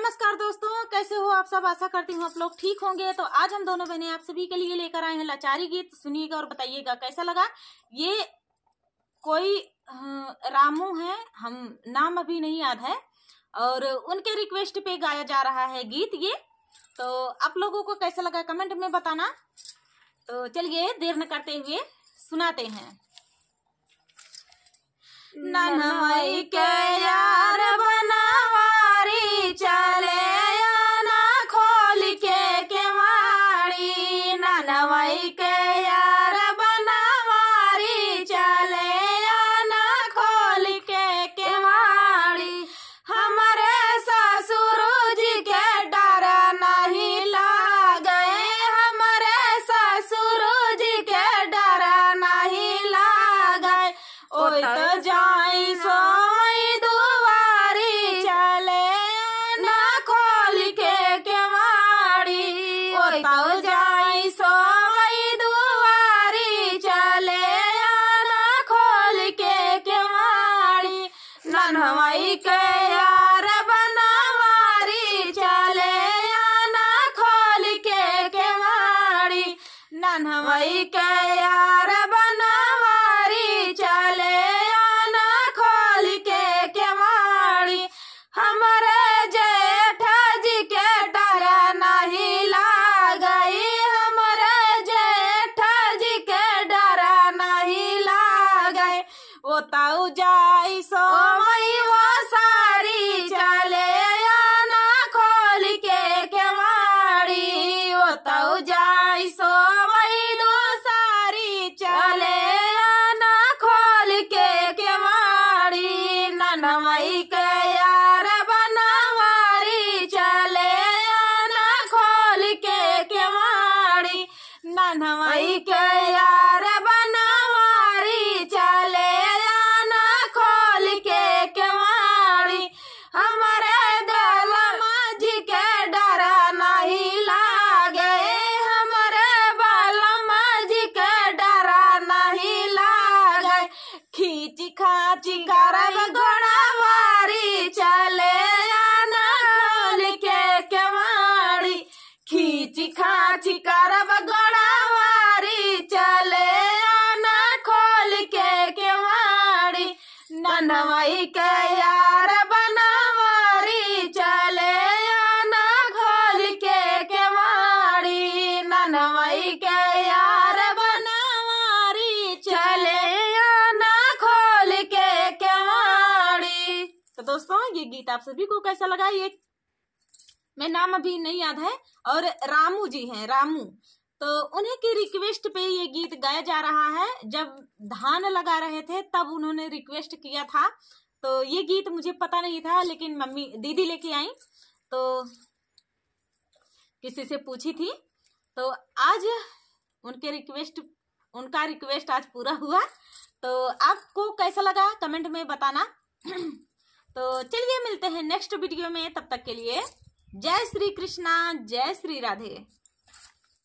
नमस्कार दोस्तों कैसे हो आप सब आशा करती हूँ आप लोग ठीक होंगे तो आज हम दोनों बहने आप सभी के लिए लेकर आए हैं लाचारी गीत सुनिएगा और बताइएगा कैसा लगा ये कोई रामू है हम नाम अभी नहीं याद है और उनके रिक्वेस्ट पे गाया जा रहा है गीत ये तो आप लोगों को कैसा लगा कमेंट में बताना तो चलिए देर न करते हुए सुनाते हैं ननवाई ओय खोल के केवाड़ी चले ना खोल के केवाड़ी ननवाई के यार बनवारी चले ना खोल के केवाड़ी ननवाई के यार बन ओताऊ जाई सो मई वो सारी चले आना खोल के केवाड़ी ओताऊ जाई सो मई दो सारी चले आना खोल के केवाड़ी नाना मई के यार बनवारी चले आना खोल के केवाड़ी नाना मई के करब गड़वारी चले आना खोल के केवारी ननवाई के यार बनावारी चले आना खोल के केवारी ननवई के यार बनावारी चले आना खोल के केवाड़ी तो दोस्तों ये गीत आप सभी को कैसा लगा ये मैं नाम अभी नहीं याद है और रामू जी हैं रामू तो उन्हीं की रिक्वेस्ट पे ये गीत गाया जा रहा है जब धान लगा रहे थे तब उन्होंने रिक्वेस्ट किया था तो ये गीत मुझे पता नहीं था लेकिन मम्मी दीदी लेके आई तो किसी से पूछी थी तो आज उनके रिक्वेस्ट उनका रिक्वेस्ट आज पूरा हुआ तो आपको कैसा लगा कमेंट में बताना तो चलिए मिलते हैं नेक्स्ट वीडियो में तब तक के लिए जय श्री कृष्णा जय श्री राधे